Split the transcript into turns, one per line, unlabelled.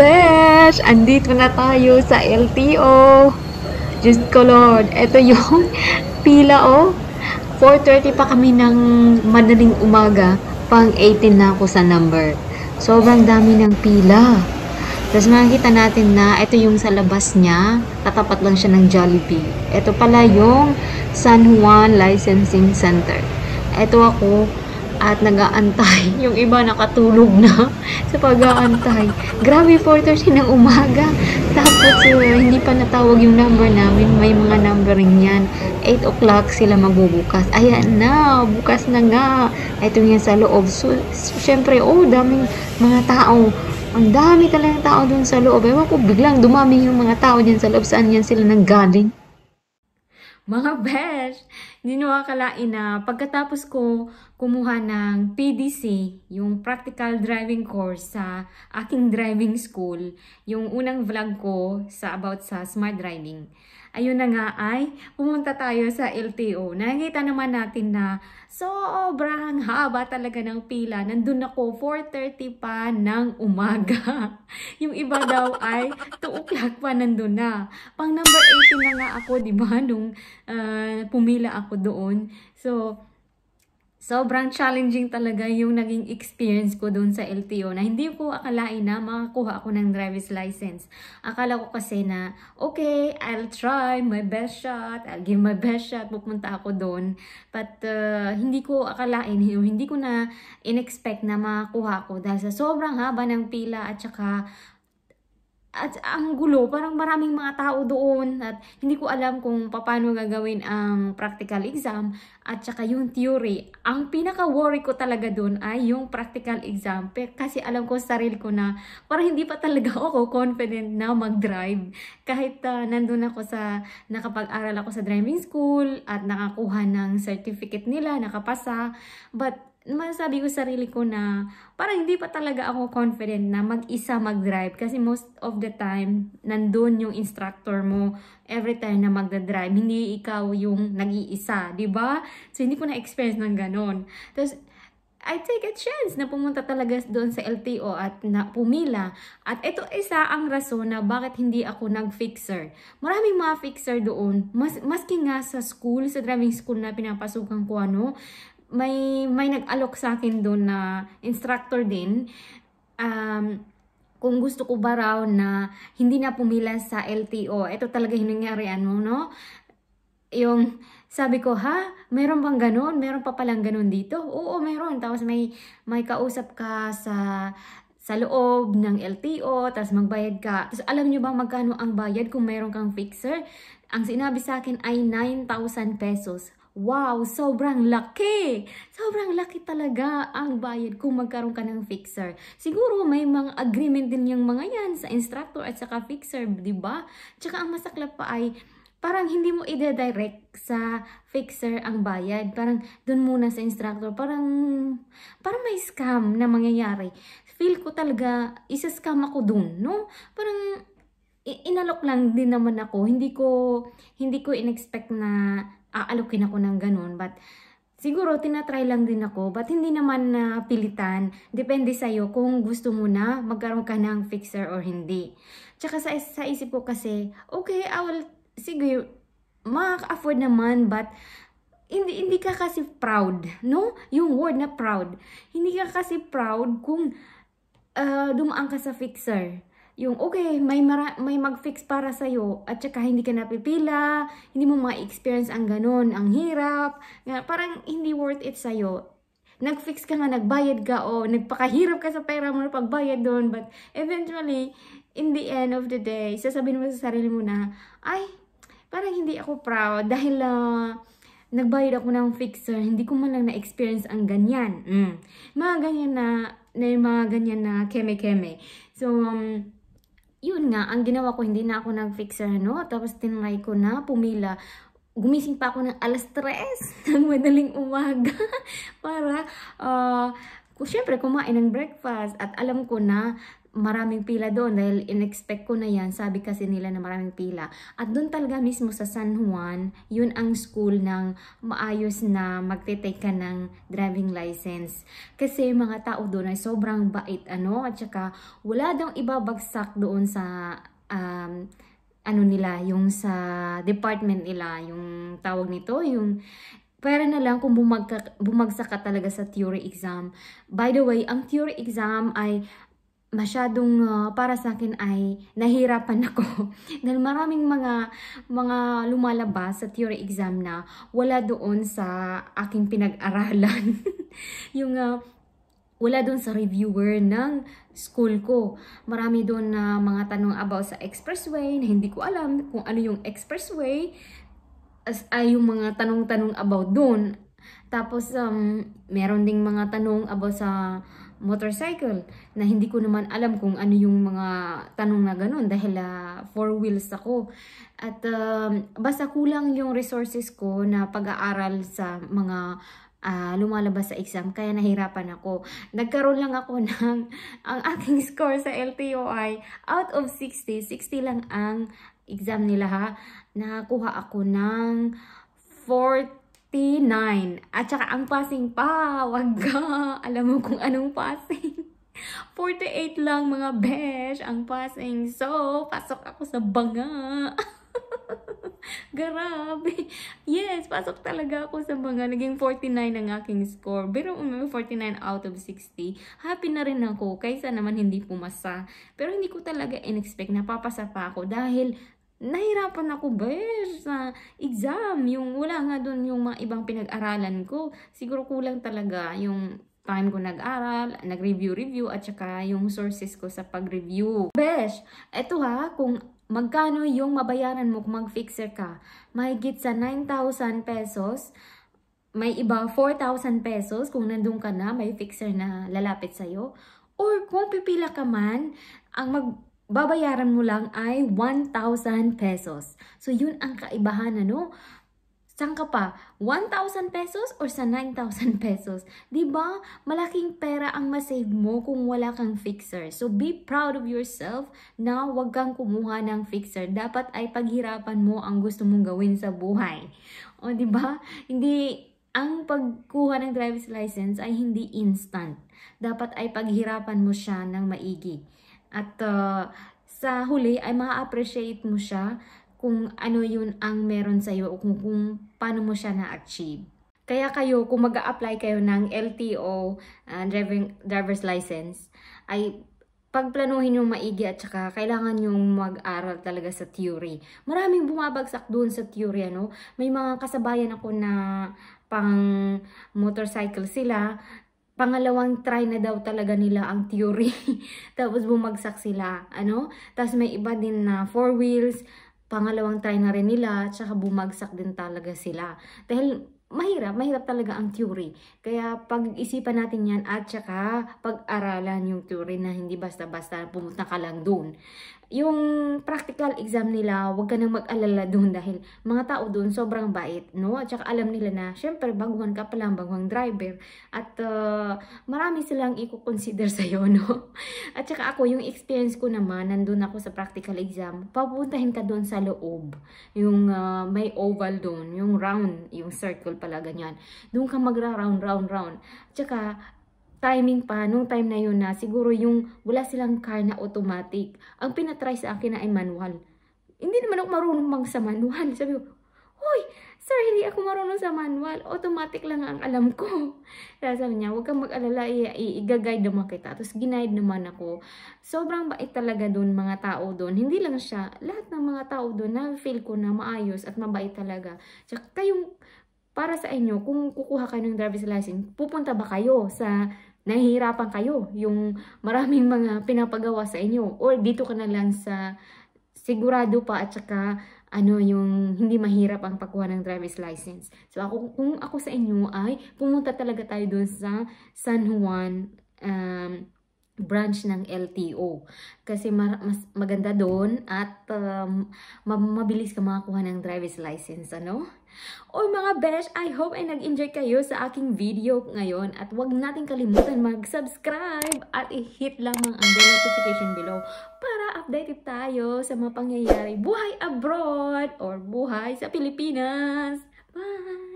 besh! Andito na tayo sa LTO. Just ko, Lord. Ito yung pila, oh. 4.30 pa kami ng madaling umaga. Pang 18 na ako sa number. Sobrang dami ng pila. Tapos makikita natin na ito yung sa labas niya, tatapat lang siya ng Jollibee. Ito pala yung San Juan Licensing Center. Ito ako, at nagaantay. Yung iba nakatulog na sa pag-aantay. Grabe, 4.30 ng umaga. Tapos uh, hindi pa natawag yung number namin. May mga numbering yan. 8 o'clock sila magbubukas. Ayan na, bukas na nga. Ito yan sa loob. So, syempre, oh, daming mga tao. Ang dami talaga tao dun sa loob. Ewan ko, biglang dumami yung mga tao dyan sa loob. Saan yan sila nanggaling? Mga besh, hindi nyo akalain na pagkatapos ko kumuha ng PDC, yung practical driving course sa aking driving school, yung unang vlog ko sa about sa smart driving ayun na nga ay pumunta tayo sa LTO. Nakikita naman natin na sobrang haba talaga ng pila. Nandun ako 4.30 pa ng umaga. Yung iba daw ay 2 o'clock pa nandun na. Pang number 18 na nga ako, di ba? Nung uh, pumila ako doon. So, sobrang challenging talaga yung naging experience ko doon sa LTO na hindi ko akalain na makakuha ako ng driver's license. Akala ko kasi na, okay, I'll try my best shot, I'll give my best shot, pupunta ako doon. But uh, hindi ko akalain, hindi ko na in-expect na makakuha ko dahil sa sobrang haba ng pila at saka at ang gulo, parang maraming mga tao doon at hindi ko alam kung paano gagawin ang practical exam at saka yung theory. Ang pinaka-worry ko talaga doon ay yung practical exam kasi alam ko sa sarili ko na parang hindi pa talaga ako confident na mag-drive. Kahit uh, nandun ako sa, nakapag-aral ako sa driving school at nakakuha ng certificate nila, nakapasa. But masabi ko sarili ko na parang hindi pa talaga ako confident na mag-isa mag-drive kasi most of the time nandun yung instructor mo every time na magda-drive hindi ikaw yung nag-iisa, 'di ba? So hindi ko na experience ng ganon. Tapos I take a chance na pumunta talaga doon sa LTO at na pumila. At ito isa ang rason na bakit hindi ako nag-fixer. Maraming mga fixer doon. Mas, maski nga sa school, sa driving school na pinapasukan ko ano, may may nag-alok sa akin doon na instructor din um, kung gusto ko ba raw na hindi na pumila sa LTO. Ito talaga hinangyarihan mo, no? Yung sabi ko, ha? Meron bang ganun? Meron pa palang ganun dito? Oo, meron. Tapos may, may kausap ka sa sa loob ng LTO, tapos magbayad ka. Tapos alam niyo ba magkano ang bayad kung meron kang fixer? Ang sinabi sa akin ay 9,000 pesos. Wow, sobrang laki! Sobrang laki talaga ang bayad kung magkaroon ka ng fixer. Siguro may mga agreement din yung mga yan sa instructor at saka fixer, di ba? Tsaka ang masaklap pa ay parang hindi mo ide-direct sa fixer ang bayad. Parang dun muna sa instructor. Parang, parang may scam na mangyayari. Feel ko talaga, isa-scam ako dun, no? Parang inalok lang din naman ako. Hindi ko, hindi ko inexpect na aalukin ako ng ganun. But siguro tinatry lang din ako but hindi naman na uh, pilitan depende sa iyo kung gusto mo na magkaroon ka ng fixer or hindi tsaka sa, sa isip ko kasi okay I will sige maka-afford naman but hindi, hindi ka kasi proud no yung word na proud hindi ka kasi proud kung uh, dumaan ka sa fixer yung okay, may, mara- may mag-fix para sa'yo at saka hindi ka napipila, hindi mo ma-experience ang ganun, ang hirap, nga, parang hindi worth it sa'yo. Nag-fix ka nga, nagbayad ka o nagpakahirap ka sa pera mo na pagbayad doon but eventually, in the end of the day, sasabihin mo sa sarili mo na, ay, parang hindi ako proud dahil uh, nagbayad ako ng fixer, hindi ko man lang na-experience ang ganyan. Mm. Mga ganyan na, na mga ganyan na keme-keme. So, um, yun nga, ang ginawa ko, hindi na ako nag-fixer, ano? Tapos tinry ko na, pumila. Gumising pa ako ng alas 3 ng madaling umaga para, uh, syempre, kumain ng breakfast. At alam ko na maraming pila doon dahil inexpect ko na yan. Sabi kasi nila na maraming pila. At doon talaga mismo sa San Juan, yun ang school ng maayos na magte ka ng driving license. Kasi mga tao doon ay sobrang bait ano at saka wala daw ibabagsak doon sa um, ano nila, yung sa department nila, yung tawag nito, yung Pera na lang kung bumagka, bumagsak ka talaga sa theory exam. By the way, ang theory exam ay masyadong uh, para sa akin ay nahirapan ako dahil maraming mga mga lumalabas sa theory exam na wala doon sa aking pinag-aralan yung uh, wala doon sa reviewer ng school ko. Marami doon na uh, mga tanong about sa expressway na hindi ko alam kung ano yung expressway as ay yung mga tanong-tanong about doon. Tapos um, meron ding mga tanong about sa motorcycle na hindi ko naman alam kung ano yung mga tanong na ganun dahil uh, four wheels ako. At um, basta kulang yung resources ko na pag-aaral sa mga uh, lumalabas sa exam kaya nahirapan ako. Nagkaroon lang ako ng ang aking score sa LTOI out of 60, 60 lang ang exam nila ha. Nakakuha ako ng 40 T9. At saka ang passing pa, wag Alam mo kung anong passing. 48 lang mga besh ang passing. So, pasok ako sa banga. Grabe. Yes, pasok talaga ako sa banga. naging 49 ang aking score. Pero umay 49 out of 60. Happy na rin ako kaysa naman hindi pumasa. Pero hindi ko talaga in-expect na papasa pa ako dahil nahirapan ako besh sa exam. Yung wala nga doon yung mga ibang pinag-aralan ko. Siguro kulang talaga yung time ko nag-aral, nag-review-review, at saka yung sources ko sa pag-review. Besh, eto ha, kung magkano yung mabayaran mo kung mag-fixer ka, mahigit sa 9,000 pesos, may iba 4,000 pesos kung nandun ka na, may fixer na lalapit sa'yo, or kung pipila ka man, ang mag babayaran mo lang ay 1,000 pesos. So, yun ang kaibahan, ano? Saan ka pa? 1,000 pesos or sa 9,000 pesos? ba? Diba? Malaking pera ang masave mo kung wala kang fixer. So be proud of yourself na wag kang kumuha ng fixer. Dapat ay paghirapan mo ang gusto mong gawin sa buhay. O ba? Diba? Hindi ang pagkuha ng driver's license ay hindi instant. Dapat ay paghirapan mo siya ng maigi. At uh, sa huli ay ma-appreciate mo siya kung ano yun ang meron sa iyo o kung, kung paano mo siya na-achieve. Kaya kayo, kung mag apply kayo ng LTO, uh, driving, driver's license, ay pagplanuhin yung maigi at saka kailangan yung mag-aral talaga sa theory. Maraming bumabagsak doon sa theory, ano? May mga kasabayan ako na pang motorcycle sila, pangalawang try na daw talaga nila ang theory. Tapos bumagsak sila, ano? Tapos may iba din na four wheels, pangalawang try na rin nila, tsaka bumagsak din talaga sila. Dahil mahirap, mahirap talaga ang theory. Kaya pag-isipan natin yan at tsaka pag-aralan yung theory na hindi basta-basta pumunta ka lang doon yung practical exam nila, wag ka nang mag-alala doon dahil mga tao doon sobrang bait, no? At saka alam nila na, syempre, baguhan ka pala, baguhang driver. At uh, marami silang i-consider sa'yo, no? At saka ako, yung experience ko naman, nandun ako sa practical exam, papuntahin ka doon sa loob. Yung uh, may oval doon, yung round, yung circle pala, ganyan. Doon ka magra-round, round, round. At saka, timing pa, nung time na yun na, siguro yung wala silang car na automatic. Ang pinatry sa akin na ay manual. Hindi naman ako marunong mang sa manual. Sabi ko, Hoy, sir, hindi ako marunong sa manual. Automatic lang ang alam ko. Sabi niya, huwag kang mag-alala, i-guide naman kita. Tapos ginaid naman ako. Sobrang bait talaga doon mga tao doon. Hindi lang siya, lahat ng mga tao doon na feel ko na maayos at mabait talaga. Tsaka kayong, para sa inyo, kung kukuha kayo ng driver's license, pupunta ba kayo sa nahihirapan kayo. Yung maraming mga pinapagawa sa inyo. Or dito ka na lang sa sigurado pa at saka ano yung hindi mahirap ang pagkuha ng driver's license. So ako kung ako sa inyo ay pumunta talaga tayo doon sa San Juan um, branch ng LTO. Kasi mas maganda doon at um, mabilis ka makakuha ng driver's license, ano? Oy mga besh, I hope ay nag-enjoy kayo sa aking video ngayon at huwag natin kalimutan mag-subscribe at i-hit lamang ang bell notification below para updated tayo sa mga pangyayari buhay abroad or buhay sa Pilipinas. Bye!